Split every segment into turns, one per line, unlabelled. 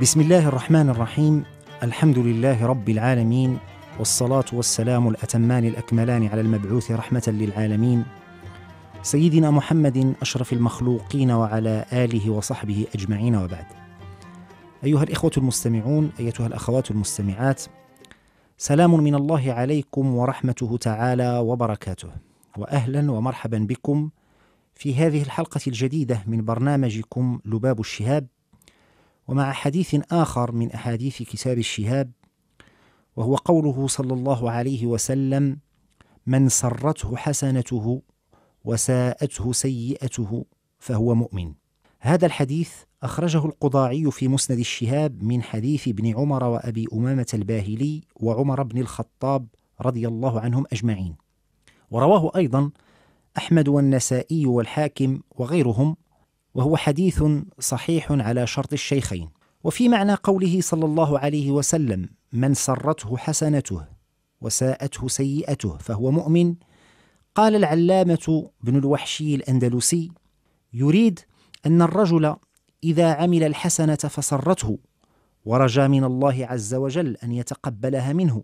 بسم الله الرحمن الرحيم الحمد لله رب العالمين والصلاه والسلام الاتمان الاكملان على المبعوث رحمه للعالمين سيدنا محمد اشرف المخلوقين وعلى اله وصحبه اجمعين وبعد ايها الاخوه المستمعون ايتها الاخوات المستمعات سلام من الله عليكم ورحمته تعالى وبركاته واهلا ومرحبا بكم في هذه الحلقه الجديده من برنامجكم لباب الشهاب ومع حديث آخر من أحاديث كتاب الشهاب وهو قوله صلى الله عليه وسلم من سرته حسنته وساءته سيئته فهو مؤمن هذا الحديث أخرجه القضاعي في مسند الشهاب من حديث ابن عمر وأبي أمامة الباهلي وعمر بن الخطاب رضي الله عنهم أجمعين ورواه أيضا أحمد والنسائي والحاكم وغيرهم وهو حديث صحيح على شرط الشيخين وفي معنى قوله صلى الله عليه وسلم من سرته حسنته وساءته سيئته فهو مؤمن قال العلامه بن الوحشي الاندلسي يريد ان الرجل اذا عمل الحسنه فسرته ورجا من الله عز وجل ان يتقبلها منه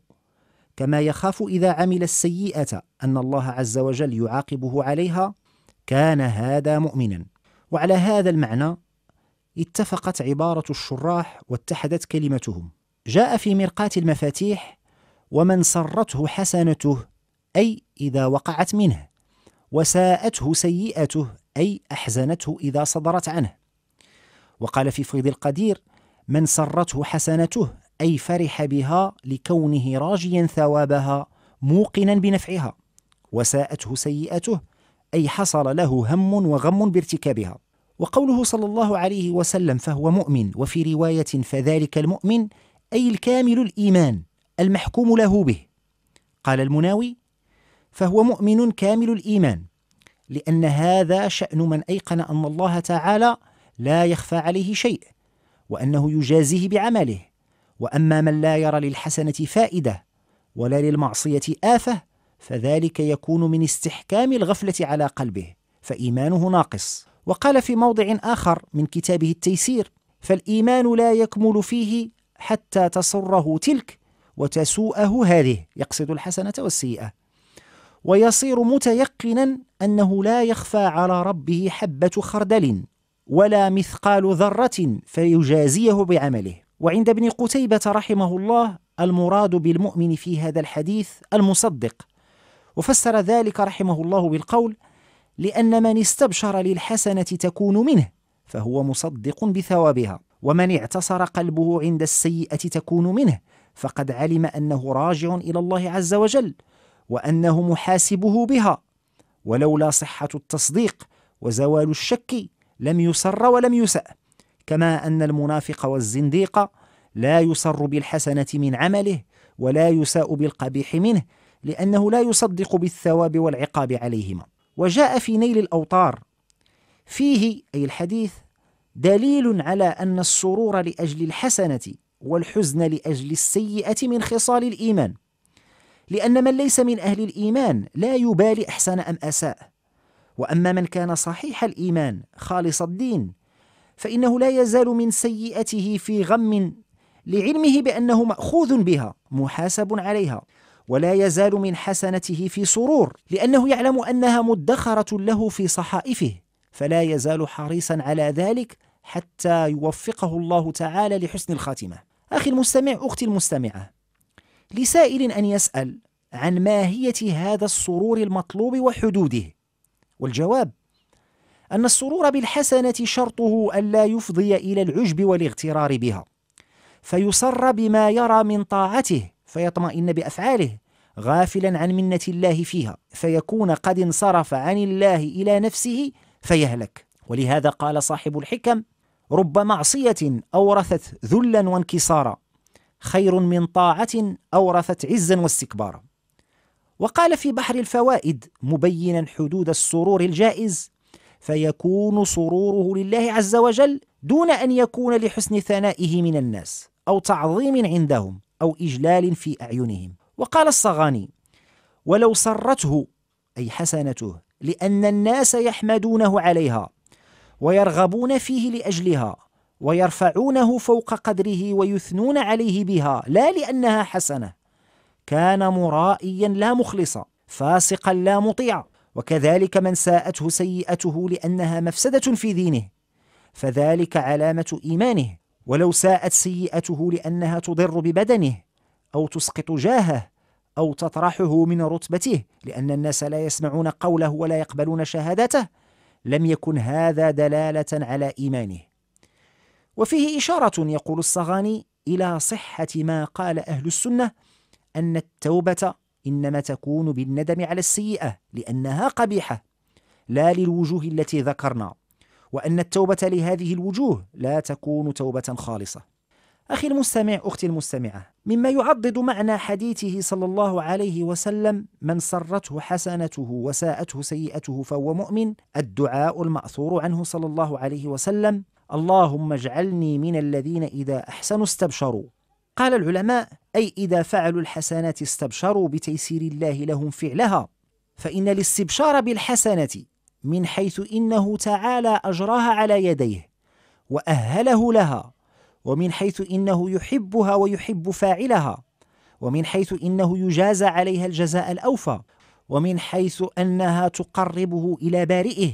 كما يخاف اذا عمل السيئه ان الله عز وجل يعاقبه عليها كان هذا مؤمنا وعلى هذا المعنى اتفقت عبارة الشراح واتحدت كلمتهم جاء في مرقاة المفاتيح ومن سرته حسنته أي إذا وقعت منه وساءته سيئته أي أحزنته إذا صدرت عنه وقال في فيض القدير من سرته حسنته أي فرح بها لكونه راجيا ثوابها موقنا بنفعها وساءته سيئته أي حصل له هم وغم بارتكابها وقوله صلى الله عليه وسلم فهو مؤمن وفي رواية فذلك المؤمن أي الكامل الإيمان المحكوم له به قال المناوي فهو مؤمن كامل الإيمان لأن هذا شأن من أيقن أن الله تعالى لا يخفى عليه شيء وأنه يجازيه بعمله وأما من لا يرى للحسنة فائدة ولا للمعصية آفة فذلك يكون من استحكام الغفلة على قلبه فإيمانه ناقص وقال في موضع آخر من كتابه التيسير فالإيمان لا يكمل فيه حتى تسره تلك وتسوءه هذه يقصد الحسنة والسيئة ويصير متيقنا أنه لا يخفى على ربه حبة خردل ولا مثقال ذرة فيجازيه بعمله وعند ابن قتيبة رحمه الله المراد بالمؤمن في هذا الحديث المصدق وفسر ذلك رحمه الله بالقول لأن من استبشر للحسنة تكون منه فهو مصدق بثوابها ومن اعتصر قلبه عند السيئة تكون منه فقد علم أنه راجع إلى الله عز وجل وأنه محاسبه بها ولولا صحة التصديق وزوال الشك لم يسر ولم يسأ كما أن المنافق والزنديق لا يسر بالحسنة من عمله ولا يساء بالقبيح منه لأنه لا يصدق بالثواب والعقاب عليهما وجاء في نيل الأوطار فيه أي الحديث دليل على أن السرور لأجل الحسنة والحزن لأجل السيئة من خصال الإيمان لأن من ليس من أهل الإيمان لا يبالي أحسن أم أساء وأما من كان صحيح الإيمان خالص الدين فإنه لا يزال من سيئته في غم لعلمه بأنه مأخوذ بها محاسب عليها ولا يزال من حسنته في سرور لأنه يعلم أنها مدخرة له في صحائفه فلا يزال حريصا على ذلك حتى يوفقه الله تعالى لحسن الخاتمة أخي المستمع أختي المستمعة لسائل أن يسأل عن ماهية هذا السرور المطلوب وحدوده والجواب أن السرور بالحسنة شرطه ألا يفضي إلى العجب والاغترار بها فيصر بما يرى من طاعته فيطمئن بافعاله غافلا عن منه الله فيها فيكون قد انصرف عن الله الى نفسه فيهلك ولهذا قال صاحب الحكم رب معصيه اورثت ذلا وانكسارا خير من طاعه اورثت عزا واستكبارا وقال في بحر الفوائد مبينا حدود السرور الجائز فيكون سروره لله عز وجل دون ان يكون لحسن ثنائه من الناس او تعظيم عندهم أو إجلال في أعينهم وقال الصغاني ولو سرته أي حسنته لأن الناس يحمدونه عليها ويرغبون فيه لأجلها ويرفعونه فوق قدره ويثنون عليه بها لا لأنها حسنة كان مرائيا لا مخلصا فاسقا لا مطيعا وكذلك من ساءته سيئته لأنها مفسدة في دينه فذلك علامة إيمانه ولو ساءت سيئته لأنها تضر ببدنه أو تسقط جاهه أو تطرحه من رتبته لأن الناس لا يسمعون قوله ولا يقبلون شهادته لم يكن هذا دلالة على إيمانه وفيه إشارة يقول الصغاني إلى صحة ما قال أهل السنة أن التوبة إنما تكون بالندم على السيئة لأنها قبيحة لا للوجوه التي ذكرنا وأن التوبة لهذه الوجوه لا تكون توبة خالصة. أخي المستمع أختي المستمعة، مما يعضد معنى حديثه صلى الله عليه وسلم من سرته حسنته وساءته سيئته فهو مؤمن، الدعاء المأثور عنه صلى الله عليه وسلم: اللهم اجعلني من الذين إذا أحسنوا استبشروا. قال العلماء: أي إذا فعلوا الحسنات استبشروا بتيسير الله لهم فعلها، فإن الاستبشار بالحسنة من حيث إنه تعالى أجراها على يديه وأهله لها ومن حيث إنه يحبها ويحب فاعلها ومن حيث إنه يجازى عليها الجزاء الأوفى ومن حيث أنها تقربه إلى بارئه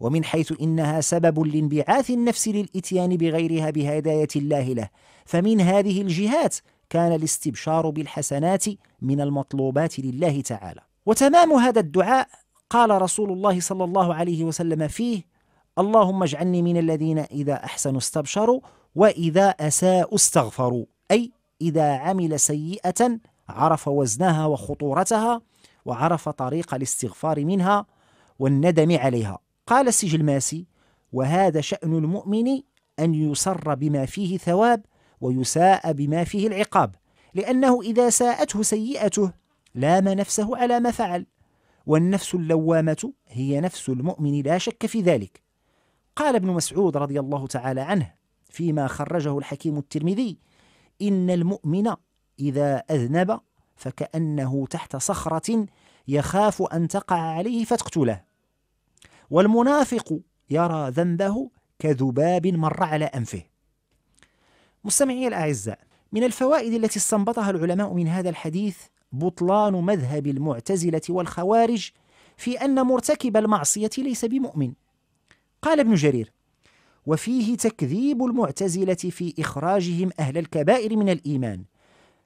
ومن حيث إنها سبب لانبعاث النفس للإتيان بغيرها بهداية الله له فمن هذه الجهات كان الاستبشار بالحسنات من المطلوبات لله تعالى وتمام هذا الدعاء قال رسول الله صلى الله عليه وسلم فيه اللهم اجعلني من الذين إذا أحسنوا استبشروا وإذا أساءوا استغفروا أي إذا عمل سيئة عرف وزنها وخطورتها وعرف طريق الاستغفار منها والندم عليها قال السجلماسي وهذا شأن المؤمن أن يسر بما فيه ثواب ويساء بما فيه العقاب لأنه إذا ساءته سيئته لام نفسه على ما فعل والنفس اللوامة هي نفس المؤمن لا شك في ذلك قال ابن مسعود رضي الله تعالى عنه فيما خرجه الحكيم الترمذي إن المؤمن إذا أذنب فكأنه تحت صخرة يخاف أن تقع عليه فتقتله والمنافق يرى ذنبه كذباب مر على أنفه مستمعي الأعزاء من الفوائد التي استنبطها العلماء من هذا الحديث بطلان مذهب المعتزلة والخوارج في أن مرتكب المعصية ليس بمؤمن قال ابن جرير وفيه تكذيب المعتزلة في إخراجهم أهل الكبائر من الإيمان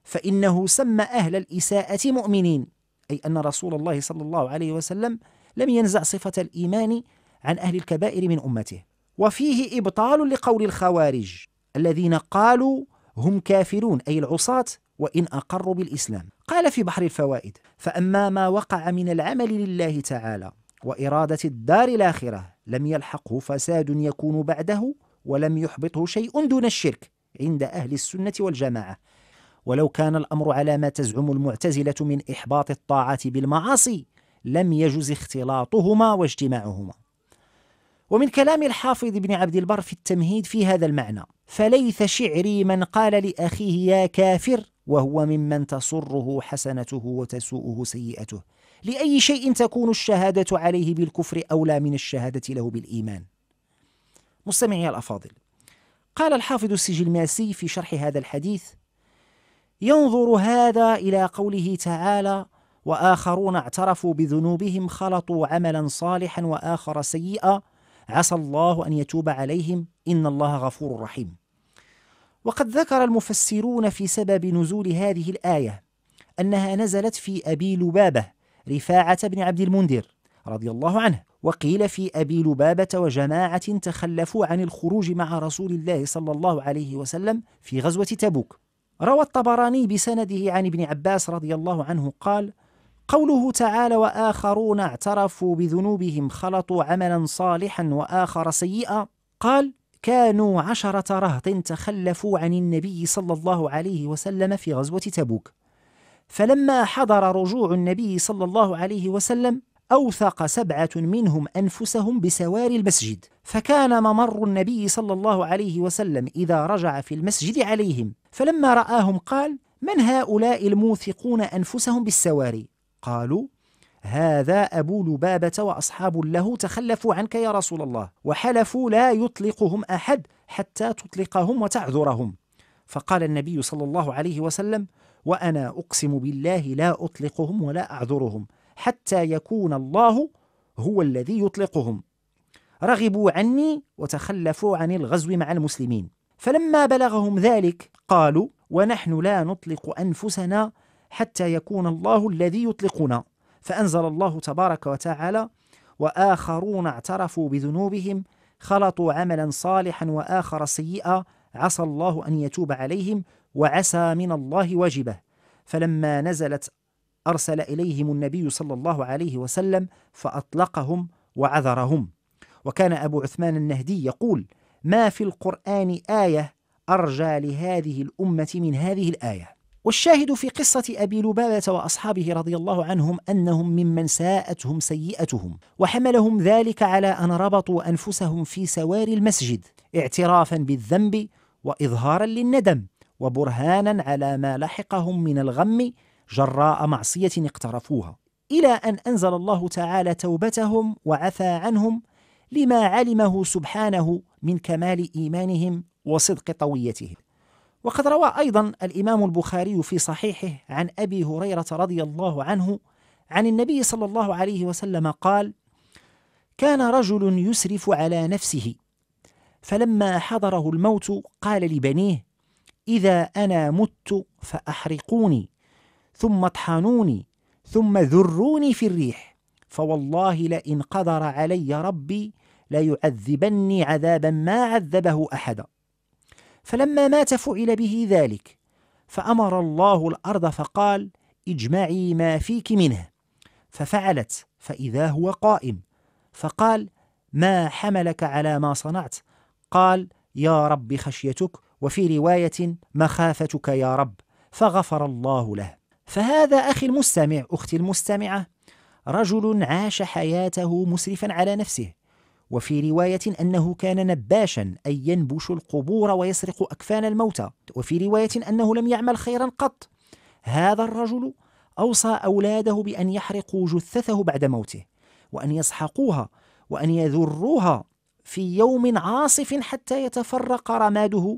فإنه سمى أهل الإساءة مؤمنين أي أن رسول الله صلى الله عليه وسلم لم ينزع صفة الإيمان عن أهل الكبائر من أمته وفيه إبطال لقول الخوارج الذين قالوا هم كافرون أي العصاة وإن أقروا بالإسلام قال في بحر الفوائد فأما ما وقع من العمل لله تعالى وإرادة الدار الآخرة لم يلحقه فساد يكون بعده ولم يحبطه شيء دون الشرك عند أهل السنة والجماعة ولو كان الأمر على ما تزعم المعتزلة من إحباط الطاعات بالمعاصي لم يجز اختلاطهما واجتماعهما ومن كلام الحافظ بن عبد البر في التمهيد في هذا المعنى فليث شعري من قال لأخيه يا كافر وهو ممن تسره حسنته وتسوءه سيئته لأي شيء تكون الشهادة عليه بالكفر أولى من الشهادة له بالإيمان مستمعي الأفاضل قال الحافظ السجلماسي في شرح هذا الحديث ينظر هذا إلى قوله تعالى وآخرون اعترفوا بذنوبهم خلطوا عملا صالحا وآخر سيئا عسى الله أن يتوب عليهم إن الله غفور رحيم وقد ذكر المفسرون في سبب نزول هذه الآية أنها نزلت في أبي لبابة رفاعة بن عبد المنذر رضي الله عنه وقيل في أبي لبابة وجماعة تخلفوا عن الخروج مع رسول الله صلى الله عليه وسلم في غزوة تبوك روى الطبراني بسنده عن ابن عباس رضي الله عنه قال قوله تعالى وآخرون اعترفوا بذنوبهم خلطوا عملا صالحا وآخر سيئا قال كانوا عشرة رهط تخلفوا عن النبي صلى الله عليه وسلم في غزوة تبوك فلما حضر رجوع النبي صلى الله عليه وسلم أوثق سبعة منهم أنفسهم بسواري المسجد فكان ممر النبي صلى الله عليه وسلم إذا رجع في المسجد عليهم فلما رآهم قال من هؤلاء الموثقون أنفسهم بالسواري قالوا هذا أبو لبابة وأصحاب له تخلفوا عنك يا رسول الله وحلفوا لا يطلقهم أحد حتى تطلقهم وتعذرهم فقال النبي صلى الله عليه وسلم وأنا أقسم بالله لا أطلقهم ولا أعذرهم حتى يكون الله هو الذي يطلقهم رغبوا عني وتخلفوا عن الغزو مع المسلمين فلما بلغهم ذلك قالوا ونحن لا نطلق أنفسنا حتى يكون الله الذي يطلقنا فأنزل الله تبارك وتعالى وآخرون اعترفوا بذنوبهم خلطوا عملا صالحا وآخر سيئا عسى الله أن يتوب عليهم وعسى من الله واجبه فلما نزلت أرسل إليهم النبي صلى الله عليه وسلم فأطلقهم وعذرهم وكان أبو عثمان النهدي يقول ما في القرآن آية أرجى لهذه الأمة من هذه الآية والشاهد في قصة أبي لبابة وأصحابه رضي الله عنهم أنهم ممن ساءتهم سيئتهم وحملهم ذلك على أن ربطوا أنفسهم في سواري المسجد اعترافا بالذنب وإظهارا للندم وبرهانا على ما لحقهم من الغم جراء معصية اقترفوها إلى أن أنزل الله تعالى توبتهم وعفى عنهم لما علمه سبحانه من كمال إيمانهم وصدق طويتهم وقد روى أيضا الإمام البخاري في صحيحه عن أبي هريرة رضي الله عنه عن النبي صلى الله عليه وسلم قال: كان رجل يسرف على نفسه فلما حضره الموت قال لبنيه: إذا أنا مت فأحرقوني ثم اطحنوني ثم ذروني في الريح فوالله لئن قدر علي ربي ليعذبني عذابا ما عذبه أحدا فلما مات فعل به ذلك فأمر الله الأرض فقال اجمعي ما فيك منه ففعلت فإذا هو قائم فقال ما حملك على ما صنعت قال يا رب خشيتك وفي رواية مخافتك يا رب فغفر الله له فهذا أخي المستمع أختي المستمعة رجل عاش حياته مسرفا على نفسه وفي رواية أنه كان نباشا أي ينبش القبور ويسرق أكفان الموتى وفي رواية أنه لم يعمل خيرا قط هذا الرجل أوصى أولاده بأن يحرقوا جثته بعد موته وأن يسحقوها وأن يذروها في يوم عاصف حتى يتفرق رماده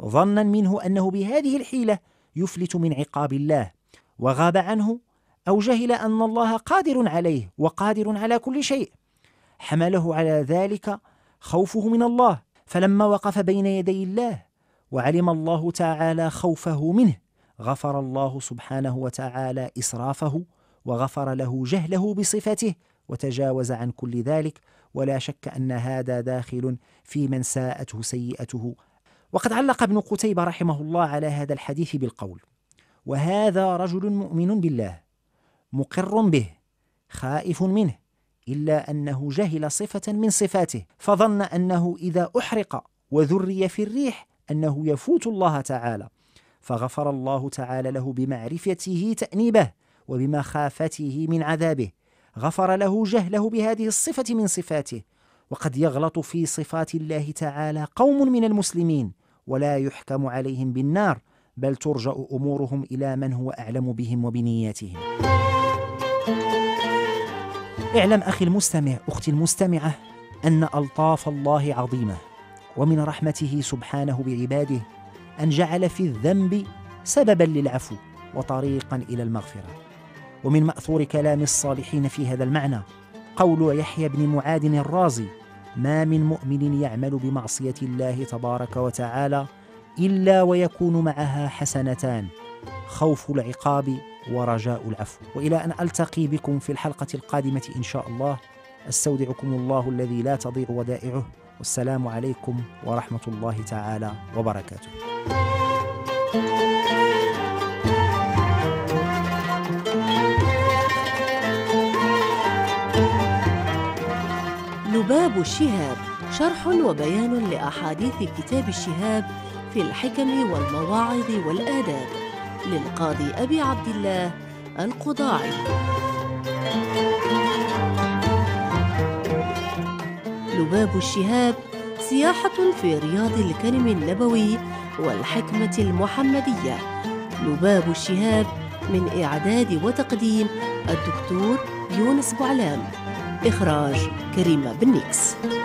ظنا منه أنه بهذه الحيلة يفلت من عقاب الله وغاب عنه أو جهل أن الله قادر عليه وقادر على كل شيء حمله على ذلك خوفه من الله فلما وقف بين يدي الله وعلم الله تعالى خوفه منه غفر الله سبحانه وتعالى إسرافه وغفر له جهله بصفته وتجاوز عن كل ذلك ولا شك أن هذا داخل في من ساءته سيئته وقد علق ابن قتيبة رحمه الله على هذا الحديث بالقول وهذا رجل مؤمن بالله مقر به خائف منه إلا أنه جهل صفة من صفاته فظن أنه إذا أحرق وذري في الريح أنه يفوت الله تعالى فغفر الله تعالى له بمعرفته تأنيبه وبمخافته من عذابه غفر له جهله بهذه الصفة من صفاته وقد يغلط في صفات الله تعالى قوم من المسلمين ولا يحكم عليهم بالنار بل ترجأ أمورهم إلى من هو أعلم بهم وبنياتهم اعلم أخي المستمع أختي المستمعة أن ألطاف الله عظيمة ومن رحمته سبحانه بعباده أن جعل في الذنب سببا للعفو وطريقا إلى المغفرة ومن مأثور كلام الصالحين في هذا المعنى قول يحيى بن معاذ الرازي ما من مؤمن يعمل بمعصية الله تبارك وتعالى إلا ويكون معها حسنتان خوف العقاب ورجاء العفو والى ان التقي بكم في الحلقه القادمه ان شاء الله استودعكم الله الذي لا تضيع ودائعه والسلام عليكم ورحمه الله تعالى وبركاته لباب الشهاب شرح وبيان لاحاديث كتاب الشهاب في الحكم والمواعظ والاداب للقاضي أبي عبد الله القضاعي لباب الشهاب سياحة في رياض الكرم النبوي والحكمة المحمدية لباب الشهاب من إعداد وتقديم الدكتور يونس بعلام إخراج كريمة بنيكس